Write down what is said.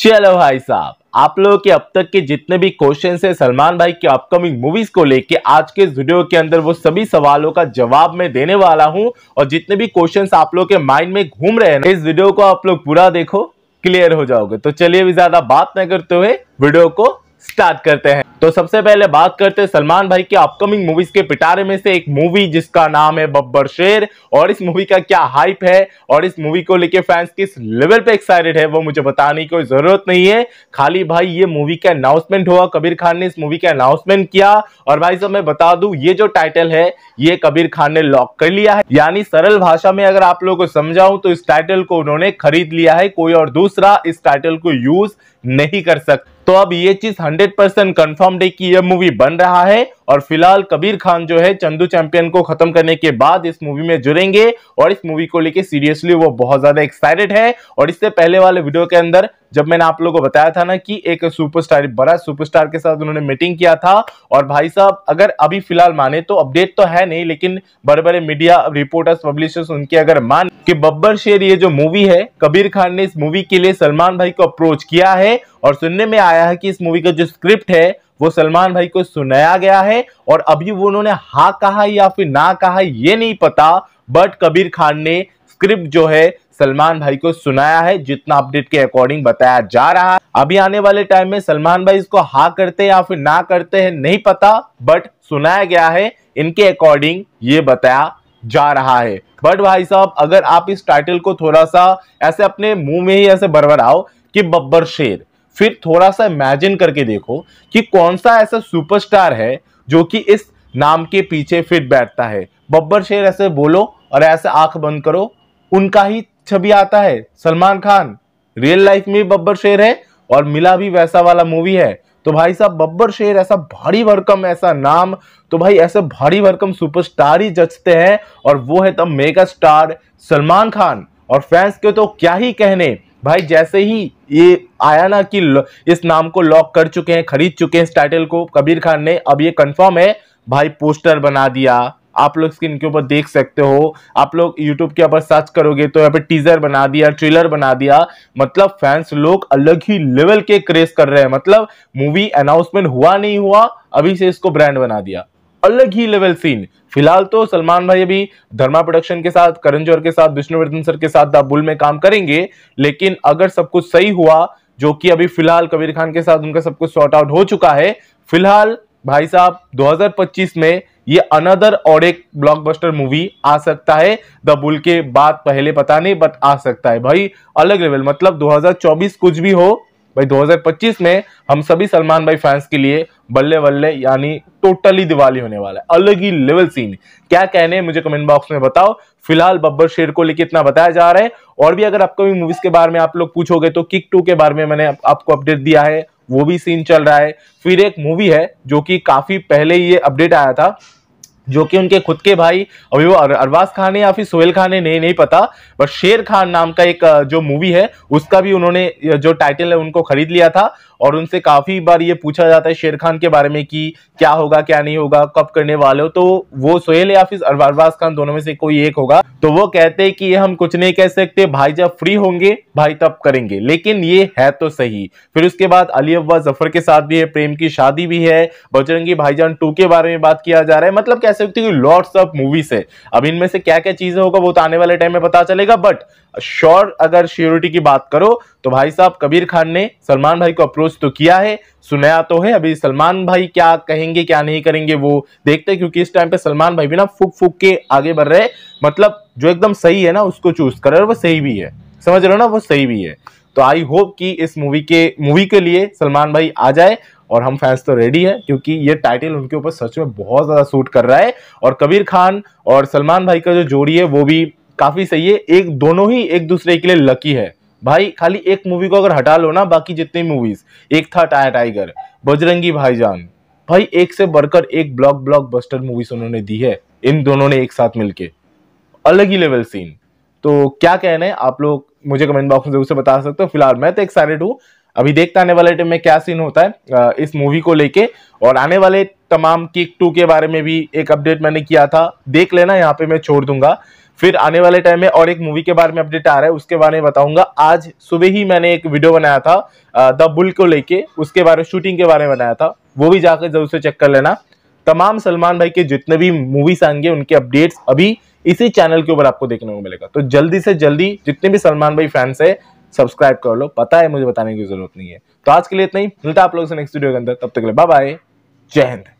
चलो भाई साहब आप लोगों के अब तक के जितने भी क्वेश्चन है सलमान भाई के अपकमिंग मूवीज को लेके आज के वीडियो के अंदर वो सभी सवालों का जवाब मैं देने वाला हूँ और जितने भी क्वेश्चन आप लोग के माइंड में घूम रहे हैं इस वीडियो को आप लोग पूरा देखो क्लियर हो जाओगे तो चलिए भी ज्यादा बात न करते हुए वीडियो को स्टार्ट करते हैं तो सबसे पहले बात करते हैं सलमान भाई की अपकमिंग मूवीज के पिटारे में से एक मूवी जिसका नाम है बब्बर शेर और इस मूवी का क्या हाइप है और इस मूवी को लेके फैंस किस लेवल पे एक्साइटेड है वो मुझे बताने की कोई जरूरत नहीं है खाली भाई ये मूवी का अनाउंसमेंट हुआ कबीर खान ने इस मूवी का अनाउंसमेंट किया और भाई साहब मैं बता दू ये जो टाइटल है ये कबीर खान ने लॉक कर लिया है यानी सरल भाषा में अगर आप लोगों को समझाऊं तो इस टाइटल को उन्होंने खरीद लिया है कोई और दूसरा इस टाइटल को यूज नहीं कर सकता तो अब ये चीज 100 परसेंट कन्फर्म्ड है कि यह मूवी बन रहा है और फिलहाल कबीर खान जो है चंदू चैंपियन को खत्म करने के बाद इस मूवी में जुड़ेंगे और इस मूवी को लेके सीरियसली वो बहुत ज्यादा एक्साइटेड है और इससे पहले वाले वीडियो के अंदर जब मैंने आप लोगों को बताया था ना कि एक सुपरस्टार बड़ा सुपरस्टार के साथ उन्होंने मीटिंग किया था और भाई साहब अगर अभी फिलहाल माने तो अपडेट तो है नहीं लेकिन बड़े बड़े मीडिया रिपोर्टर्स पब्लिशर्स उनके अगर मान कि बब्बर शेर ये जो मूवी है कबीर खान ने इस मूवी के लिए सलमान भाई को अप्रोच किया है और सुनने में आया है कि इस मूवी का जो स्क्रिप्ट है वो सलमान भाई को सुनाया गया है और अभी वो उन्होंने हा कहा या फिर ना कहा ये नहीं पता बट कबीर खान ने स्क्रिप्ट जो है सलमान भाई को सुनाया है जितना अपडेट के अकॉर्डिंग बताया जा रहा है अभी आने वाले टाइम में सलमान भाई इसको हा करते या फिर ना करते हैं नहीं पता बट सुनाया गया है इनके अकॉर्डिंग ये बताया जा रहा है बट भाई साहब अगर आप इस टाइटल को थोड़ा सा ऐसे अपने मुंह में ही ऐसे बरबराओ कि बब्बर शेर फिर थोड़ा सा इमेजिन करके देखो कि कौन सा ऐसा सुपरस्टार है जो कि इस नाम के पीछे फिट बैठता है बब्बर शेर ऐसे बोलो और ऐसे आंख बंद करो उनका ही छवि आता है सलमान खान रियल लाइफ में बब्बर शेर है और मिला भी वैसा वाला मूवी है तो भाई साहब बब्बर शेर ऐसा भारी भरकम ऐसा नाम तो भाई ऐसे भारी भरकम सुपरस्टार ही जचते हैं और वो है तब मेगा स्टार सलमान खान और फैंस के तो क्या ही कहने भाई जैसे ही ये आया ना कि इस नाम को लॉक कर चुके हैं खरीद चुके हैं इस टाइटल को कबीर खान ने अब ये कंफर्म है भाई पोस्टर बना दिया आप लोग स्क्रीन के ऊपर देख सकते हो आप लोग यूट्यूब के ऊपर सर्च करोगे तो यहाँ पे टीजर बना दिया ट्रेलर बना दिया मतलब फैंस लोग अलग ही लेवल के क्रेज कर रहे हैं मतलब मूवी अनाउंसमेंट हुआ नहीं हुआ अभी से इसको ब्रांड बना दिया अलग ही लेवल सीन फिलहाल तो सलमान भाई अभी धर्मा प्रोडक्शन के साथ करण जौहर के साथ विष्णुवर्धन सर के साथ दाबुल में काम करेंगे लेकिन अगर सब कुछ सही हुआ जो कि अभी फिलहाल कबीर खान के साथ उनका सब कुछ सॉर्ट आउट हो चुका है फिलहाल भाई साहब 2025 में ये अनदर और एक ब्लॉकबस्टर मूवी आ सकता है द बुल के बाद पहले पता नहीं बट आ सकता है भाई अलग लेवल मतलब 2024 कुछ भी हो भाई 2025 में हम सभी सलमान भाई फैंस के लिए बल्ले बल्ले यानी टोटली दिवाली होने वाला है अलग ही लेवल सीन क्या कहने मुझे कमेंट बॉक्स में बताओ फिलहाल बब्बर शेर को लेकर इतना बताया जा रहा है और भी अगर आपको भी मूवीज के बारे में आप लोग पूछोगे तो किक टू के बारे में मैंने आपको अपडेट दिया है वो भी सीन चल रहा है फिर एक मूवी है जो कि काफी पहले ही ये अपडेट आया था जो कि उनके खुद के भाई अभी वो अरबाज खान है या फिर सोहेल खान है नहीं नहीं पता बट शेर खान नाम का एक जो मूवी है उसका भी उन्होंने जो टाइटल है उनको खरीद लिया था और उनसे काफ़ी बार ये पूछा जाता है शेर खान के बारे में कि क्या होगा क्या नहीं होगा कब करने वाले हो तो वो सोहेल या फिर अरबाज खान दोनों में से कोई एक होगा तो वो कहते हैं कि हम कुछ नहीं कह सकते भाई जब फ्री होंगे भाई तब करेंगे लेकिन ये है तो सही फिर उसके बाद अली अब्बा जफर के साथ भी है प्रेम की शादी भी है बजरंगी भाईजान टू के बारे में बात किया जा रहा है मतलब कैसे सकते हो लॉट्स ऑफ मूवीज है अब इनमें से क्या क्या चीजें होगा वो तो आने वाले टाइम में पता चलेगा बट श्योर अगर श्योरिटी की बात करो तो भाई साहब कबीर खान ने सलमान भाई को अप्रोच तो किया है सुनाया तो है अभी सलमान भाई क्या कहेंगे क्या नहीं करेंगे वो देखते हैं क्योंकि इस टाइम पे सलमान भाई भी ना फूक फूक के आगे बढ़ रहे मतलब जो एकदम सही है ना उसको चूज कर रहे वो सही भी है समझ रहे हो ना वो सही भी है तो आई होप कि इस मूवी के मूवी के लिए सलमान भाई आ जाए और हम फैंस तो रेडी है क्योंकि ये टाइटल उनके ऊपर सच में बहुत ज़्यादा सूट कर रहा है और कबीर खान और सलमान भाई का जो जोड़ी है वो भी काफ़ी सही है एक दोनों ही एक दूसरे के लिए लकी है भाई खाली एक मूवी को अगर हटा लो ना बाकी जितनी मूवीज एक था टाया टाइगर बजरंगी भाईजान भाई एक से बढ़कर एक ब्लॉक ब्लॉक बस्टर मूवीज उन्होंने दी है इन दोनों ने एक साथ मिलके अलग ही लेवल सीन तो क्या कहना है आप लोग मुझे कमेंट बॉक्स में जरूर से बता सकते हो फिलहाल मैं तो एक्साइटेड हूँ अभी देखते आने वाले टाइम में क्या सीन होता है इस मूवी को लेके और आने वाले तमाम किक टू के बारे में भी एक अपडेट मैंने किया था देख लेना यहाँ पे मैं छोड़ दूंगा फिर आने वाले टाइम में और एक मूवी के बारे में अपडेट आ रहा है उसके बारे में बताऊंगा आज सुबह ही मैंने एक वीडियो बनाया था द बुल को लेके उसके बारे में शूटिंग के बारे में बनाया था वो भी जाकर जरूर से चेक कर लेना तमाम सलमान भाई के जितने भी मूवीज आएंगे उनके अपडेट्स अभी इसी चैनल के ऊपर आपको देखने को मिलेगा तो जल्दी से जल्दी जितने भी सलमान भाई फैंस है सब्सक्राइब कर लो पता है मुझे बताने की जरूरत नहीं है तो आज के लिए इतना ही मिलता आप लोगों से नेक्स्ट वीडियो के अंदर तब तक के लिए बाय बाय जय हिंद